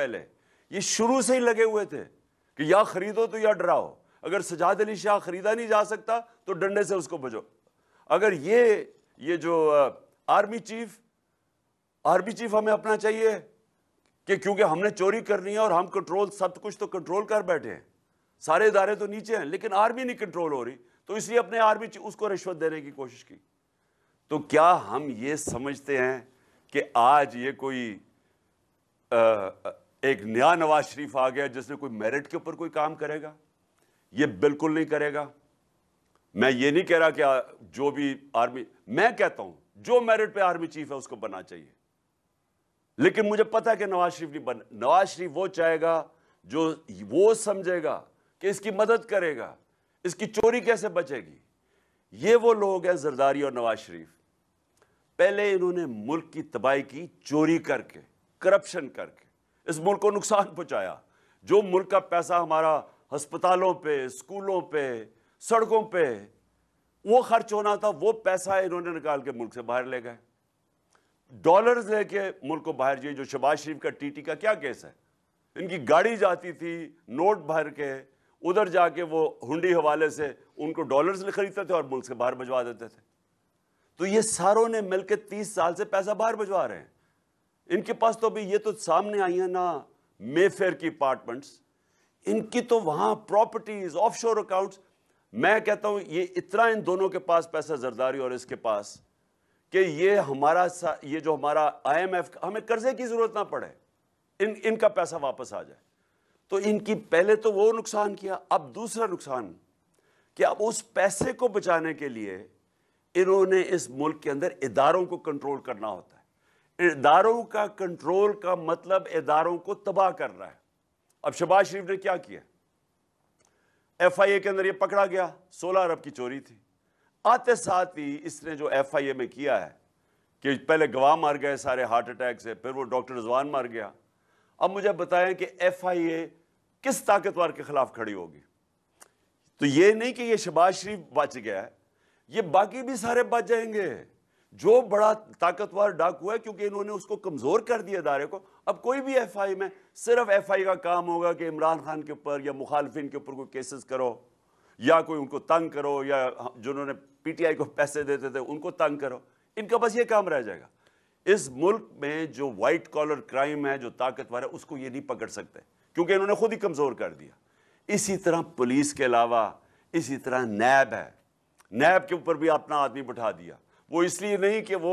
पहले ये शुरू से ही लगे हुए थे कि या खरीदो तो या डराओ अगर सजाद अली शाह खरीदा नहीं जा सकता तो डंडे से उसको बजो अगर ये ये जो आर्मी चीफ आर्मी चीफ हमें अपना चाहिए कि क्योंकि हमने चोरी करनी है और हम कंट्रोल सब कुछ तो कंट्रोल कर बैठे हैं सारे इदारे तो नीचे हैं लेकिन आर्मी नहीं कंट्रोल हो रही तो इसलिए अपने आर्मी चीफ उसको रिश्वत देने की कोशिश की तो क्या हम ये समझते हैं कि आज ये कोई आ, एक नया नवाज शरीफ आ गया जिसने कोई मेरिट के ऊपर कोई काम करेगा ये बिल्कुल नहीं करेगा मैं ये नहीं कह रहा कि जो भी आर्मी मैं कहता हूं जो मेरिट पे आर्मी चीफ है उसको बनना चाहिए लेकिन मुझे पता है कि नवाज शरीफ नहीं बन नवाज शरीफ वो चाहेगा जो वो समझेगा कि इसकी मदद करेगा इसकी चोरी कैसे बचेगी ये वो लोग हैं जरदारी और नवाज शरीफ पहले इन्होंने मुल्क की तबाही की चोरी करके करप्शन करके इस मुल्क को नुकसान पहुंचाया जो मुल्क का पैसा हमारा हस्पतालों पे स्कूलों पे सड़कों पे वो खर्च होना था वो पैसा इन्होंने निकाल के मुल्क से बाहर ले गए डॉलर्स लेके मुल्क को बाहर जाइए जो शबाज शरीफ का टीटी का क्या केस है इनकी गाड़ी जाती थी नोट भर के उधर जाके वो हुंडी हवाले से उनको डॉलर्स खरीदते थे और मुल्क से बाहर भजवा देते थे तो ये सारों ने मिलकर तीस साल से पैसा बाहर भजवा रहे हैं इनके पास तो अभी ये तो सामने आई है ना मेफेयर की अपार्टमेंट्स इनकी तो वहां प्रॉपर्टीज ऑफशोर अकाउंट्स मैं कहता हूं ये इतना इन दोनों के पास पैसा जरदारी और इसके पास कि ये हमारा ये जो हमारा आईएमएफ हमें कर्जे की ज़रूरत ना पड़े इन इनका पैसा वापस आ जाए तो इनकी पहले तो वो नुकसान किया अब दूसरा नुकसान कि अब उस पैसे को बचाने के लिए इन्होंने इस मुल्क के अंदर इदारों को कंट्रोल करना होता है इदारों का कंट्रोल का मतलब इदारों को तबाह करना है अब शबाज शरीफ ने क्या किया एफ आई ए के अंदर ये पकड़ा गया सोलह अरब की चोरी थी आते साथ ही इसने जो एफ आई ए में किया है कि पहले गवाह मार गए सारे हार्ट अटैक से फिर वो डॉक्टर रजवान मार गया अब मुझे बताएं कि एफ आई ए किस ताकतवर के खिलाफ खड़ी होगी तो ये नहीं कि ये शबाज शरीफ बच गया है ये बाकी भी सारे बच जाएंगे जो बड़ा ताकतवर डाकू है क्योंकि इन्होंने उसको कमज़ोर कर दिया इदारे को अब कोई भी एफ आई में सिर्फ एफ आई का काम होगा कि इमरान खान के ऊपर या मुखालफिन के ऊपर कोई केसेस करो या कोई उनको तंग करो या जिन्होंने पी टी आई को पैसे देते थे उनको तंग करो इनका बस ये काम रह जाएगा इस मुल्क में जो वाइट कॉलर क्राइम है जो ताकतवर है उसको ये नहीं पकड़ सकते क्योंकि इन्होंने खुद ही कमज़ोर कर दिया इसी तरह पुलिस के अलावा इसी तरह नैब है नैब के ऊपर भी अपना आदमी बैठा दिया वो इसलिए नहीं कि वो